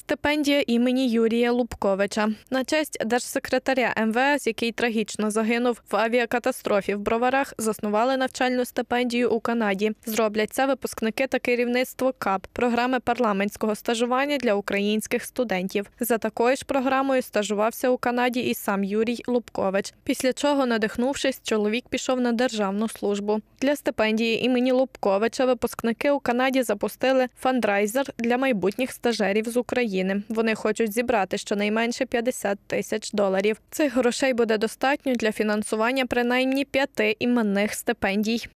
Стипендія імені Юрія Лубковича на честь держсекретаря МВС, який трагічно загинув в авіакатастрофі в броварах, заснували навчальну стипендію у Канаді. Зроблять це випускники та керівництво КАП програми парламентського стажування для українських студентів. За такою ж програмою стажувався у Канаді і сам Юрій Лубкович. Після чого, надихнувшись, чоловік пішов на державну службу. Для стипендії імені Лубковича випускники у Канаді запустили фандрайзер для майбутніх стажерів з України. України. Вони хочуть зібрати щонайменше 50 тисяч доларів. Цих грошей буде достатньо для фінансування принаймні п'яти іменних стипендій.